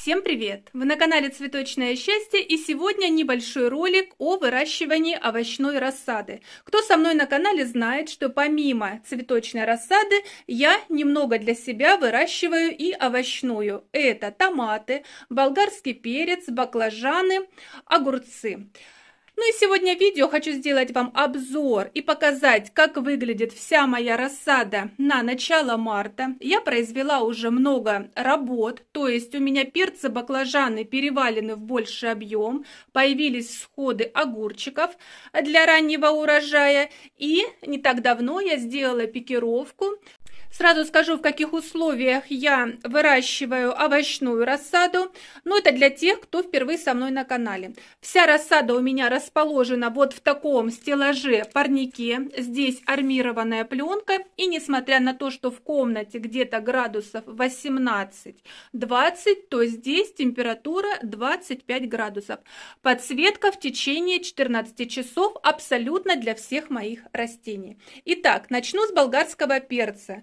Всем привет! Вы на канале Цветочное счастье и сегодня небольшой ролик о выращивании овощной рассады. Кто со мной на канале знает, что помимо цветочной рассады я немного для себя выращиваю и овощную. Это томаты, болгарский перец, баклажаны, огурцы. Ну и сегодня видео хочу сделать вам обзор и показать, как выглядит вся моя рассада на начало марта. Я произвела уже много работ, то есть у меня перцы, баклажаны перевалены в больший объем, появились сходы огурчиков для раннего урожая. И не так давно я сделала пикировку Сразу скажу, в каких условиях я выращиваю овощную рассаду. Но это для тех, кто впервые со мной на канале. Вся рассада у меня расположена вот в таком стеллаже парнике. Здесь армированная пленка. И несмотря на то, что в комнате где-то градусов 18-20, то здесь температура 25 градусов. Подсветка в течение 14 часов абсолютно для всех моих растений. Итак, начну с болгарского перца.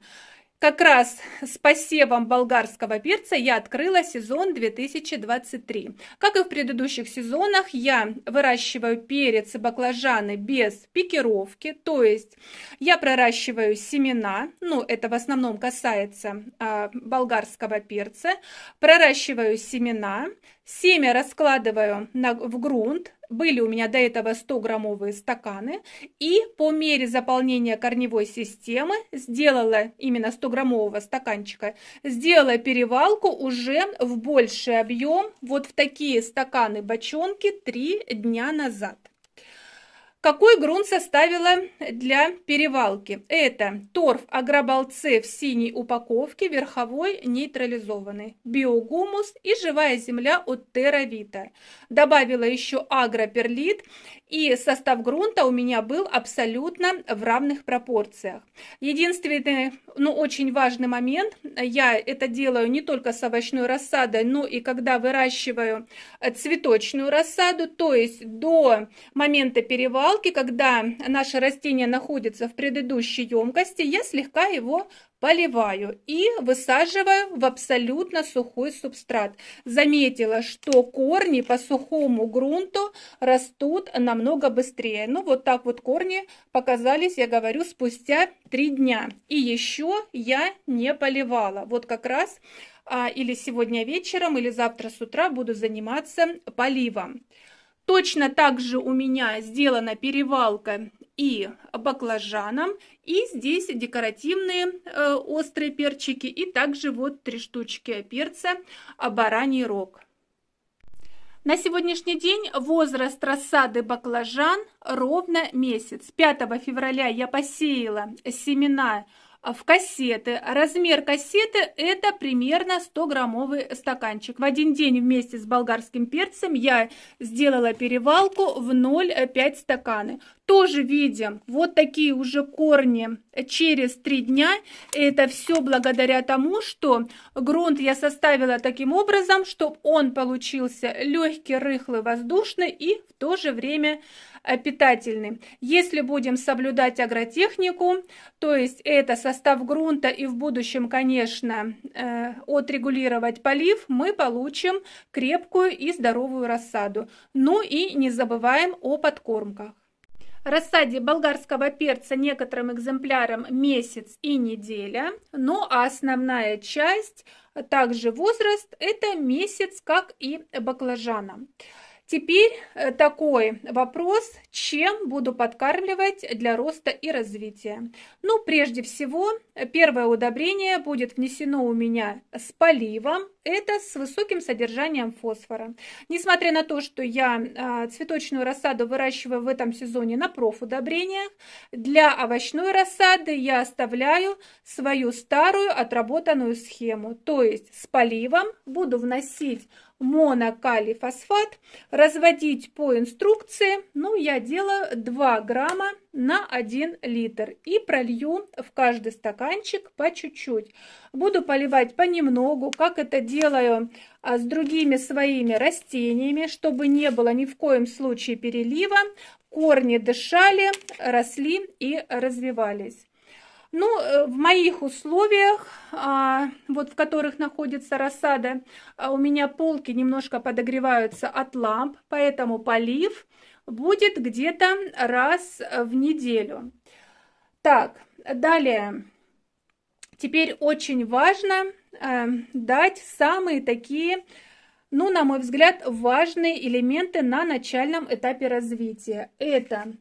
Как раз с посевом болгарского перца я открыла сезон 2023. Как и в предыдущих сезонах, я выращиваю перец и баклажаны без пикировки, то есть я проращиваю семена, ну это в основном касается э, болгарского перца, проращиваю семена, семя раскладываю на, в грунт, были у меня до этого 100-граммовые стаканы, и по мере заполнения корневой системы сделала именно 100-граммового стаканчика, сделала перевалку уже в больший объем, вот в такие стаканы-бочонки 3 дня назад. Какой грунт составила для перевалки? Это торф агробалце в синей упаковке, верховой нейтрализованный, биогумус и живая земля от Теравита. Добавила еще агроперлит и состав грунта у меня был абсолютно в равных пропорциях. Единственный, ну очень важный момент, я это делаю не только с овощной рассадой, но и когда выращиваю цветочную рассаду, то есть до момента перевалки палки, когда наше растение находится в предыдущей емкости, я слегка его поливаю и высаживаю в абсолютно сухой субстрат. Заметила, что корни по сухому грунту растут намного быстрее. Ну вот так вот корни показались, я говорю, спустя три дня. И еще я не поливала. Вот как раз а, или сегодня вечером, или завтра с утра буду заниматься поливом. Точно так же у меня сделана перевалка и баклажаном. И здесь декоративные э, острые перчики. И также вот три штучки перца а бараний рог. На сегодняшний день возраст рассады баклажан ровно месяц. 5 февраля я посеяла семена баклажан в кассеты. Размер кассеты – это примерно 100-граммовый стаканчик. В один день вместе с болгарским перцем я сделала перевалку в 0,5 стаканы тоже видим вот такие уже корни через три дня. Это все благодаря тому, что грунт я составила таким образом, чтобы он получился легкий, рыхлый, воздушный и в то же время э, питательный. Если будем соблюдать агротехнику, то есть это состав грунта и в будущем, конечно, э, отрегулировать полив, мы получим крепкую и здоровую рассаду. Ну и не забываем о подкормках. Рассаде болгарского перца некоторым экземплярам месяц и неделя. Ну а основная часть, также возраст, это месяц, как и баклажана. Теперь э, такой вопрос, чем буду подкармливать для роста и развития. Ну, прежде всего, Первое удобрение будет внесено у меня с поливом, это с высоким содержанием фосфора. Несмотря на то, что я а, цветочную рассаду выращиваю в этом сезоне на профудобрениях, для овощной рассады я оставляю свою старую отработанную схему. То есть с поливом буду вносить монокалий разводить по инструкции, ну я делаю 2 грамма на 1 литр и пролью в каждый стаканчик по чуть-чуть. Буду поливать понемногу, как это делаю а, с другими своими растениями, чтобы не было ни в коем случае перелива. Корни дышали, росли и развивались. Ну, э, в моих условиях, а, вот в которых находится рассада, а, у меня полки немножко подогреваются от ламп, поэтому полив будет где-то раз в неделю. Так, далее. Теперь очень важно э, дать самые такие ну, на мой взгляд, важные элементы на начальном этапе развития. Это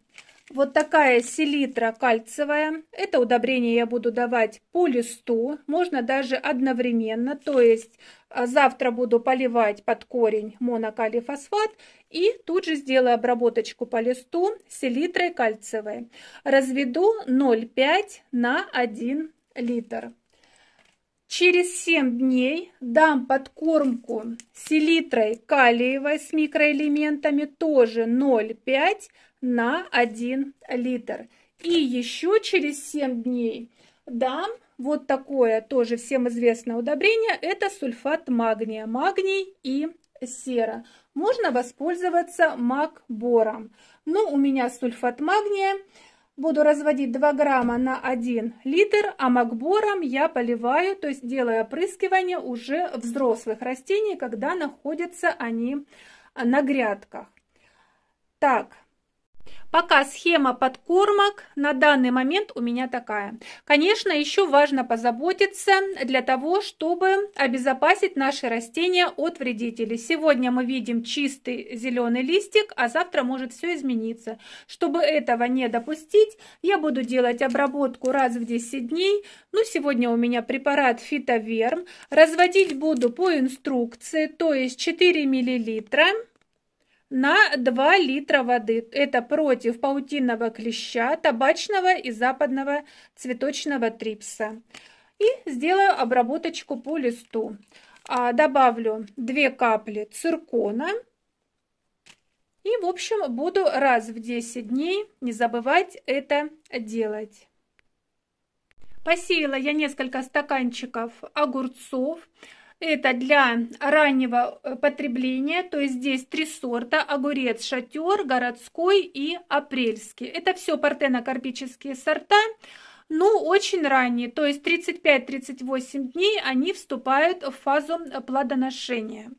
вот такая селитра кальцевая. Это удобрение я буду давать по листу. Можно даже одновременно. То есть а, завтра буду поливать под корень монокалифосфат и тут же сделаю обработочку по листу селитрой кальцевой. Разведу 0,5 на 1 литр. Через 7 дней дам подкормку селитрой калиевой с микроэлементами тоже 0,5 на 1 литр. И еще через 7 дней дам вот такое тоже всем известное удобрение. Это сульфат магния, магний и сера. Можно воспользоваться мак-бором. Но ну, у меня сульфат магния. Буду разводить 2 грамма на 1 литр, а макбором я поливаю, то есть делаю опрыскивание уже взрослых растений, когда находятся они на грядках. Так, Пока схема подкормок на данный момент у меня такая. Конечно, еще важно позаботиться для того, чтобы обезопасить наши растения от вредителей. Сегодня мы видим чистый зеленый листик, а завтра может все измениться. Чтобы этого не допустить, я буду делать обработку раз в 10 дней. Ну, сегодня у меня препарат фитоверм. Разводить буду по инструкции, то есть 4 миллилитра на 2 литра воды. Это против паутинного клеща, табачного и западного цветочного трипса. И сделаю обработочку по листу. А, добавлю 2 капли циркона. И, в общем, буду раз в 10 дней не забывать это делать. Посеяла я несколько стаканчиков огурцов. Это для раннего э, потребления, то есть здесь три сорта, огурец, шатер, городской и апрельский. Это все партенокарпические сорта. Ну, очень ранние, то есть 35-38 дней они вступают в фазу э, плодоношения.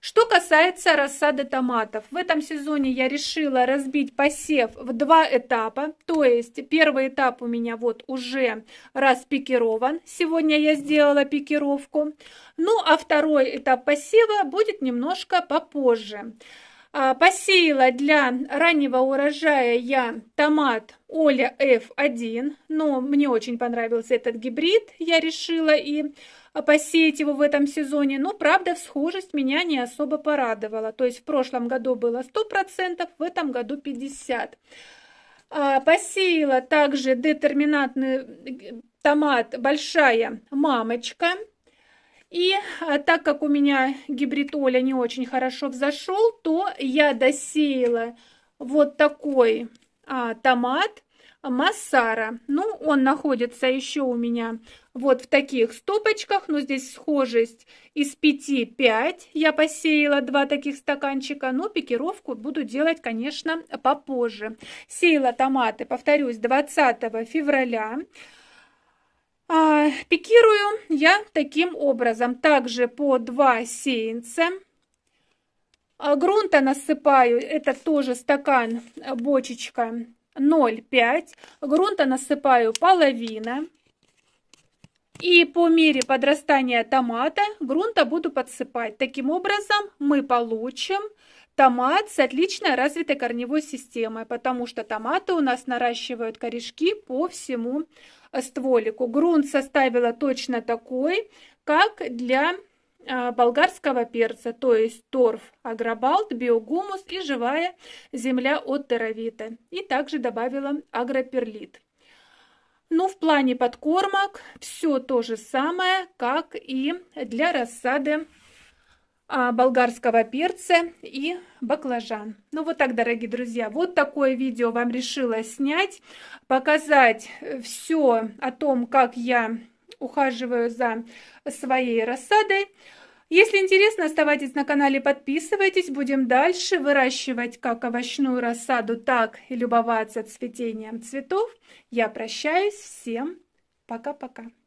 Что касается рассады томатов, в этом сезоне я решила разбить посев в два этапа, то есть первый этап у меня вот уже распикирован, сегодня я сделала пикировку, ну а второй этап посева будет немножко попозже. А, посеяла для раннего урожая я томат Оля F1, но мне очень понравился этот гибрид, я решила и посеять его в этом сезоне, но правда схожесть меня не особо порадовала, то есть в прошлом году было 100%, в этом году 50%. А, посеяла также детерминантный томат «Большая мамочка», и а, так как у меня гибрид Оля не очень хорошо взошел, то я досеяла вот такой а, томат Массара. Ну, он находится еще у меня вот в таких стопочках, но здесь схожесть из 5-5. Я посеяла два таких стаканчика, но ну, пикировку буду делать, конечно, попозже. Сеяла томаты, повторюсь, 20 февраля. А, пикирую я таким образом. Также по 2 сеянца а, грунта насыпаю, это тоже стакан, э, бочечка 0,5. Грунта насыпаю половина. И по мере подрастания томата грунта буду подсыпать. Таким образом мы получим томат с отлично развитой корневой системой, потому что томаты у нас наращивают корешки по всему э, стволику. Грунт составила точно такой, как для Э, болгарского перца, то есть торф, агробалт, биогумус и живая земля от теравита. И также добавила агроперлит. Ну, в плане подкормок все то же самое, как и для рассады а, болгарского перца и баклажан. Ну вот так, дорогие друзья, вот такое видео вам решила снять, показать э, все о том, как я ухаживаю за своей рассадой. Если интересно, оставайтесь на канале, подписывайтесь. Будем дальше выращивать как овощную рассаду, так и любоваться цветением цветов. Я прощаюсь. Всем пока-пока.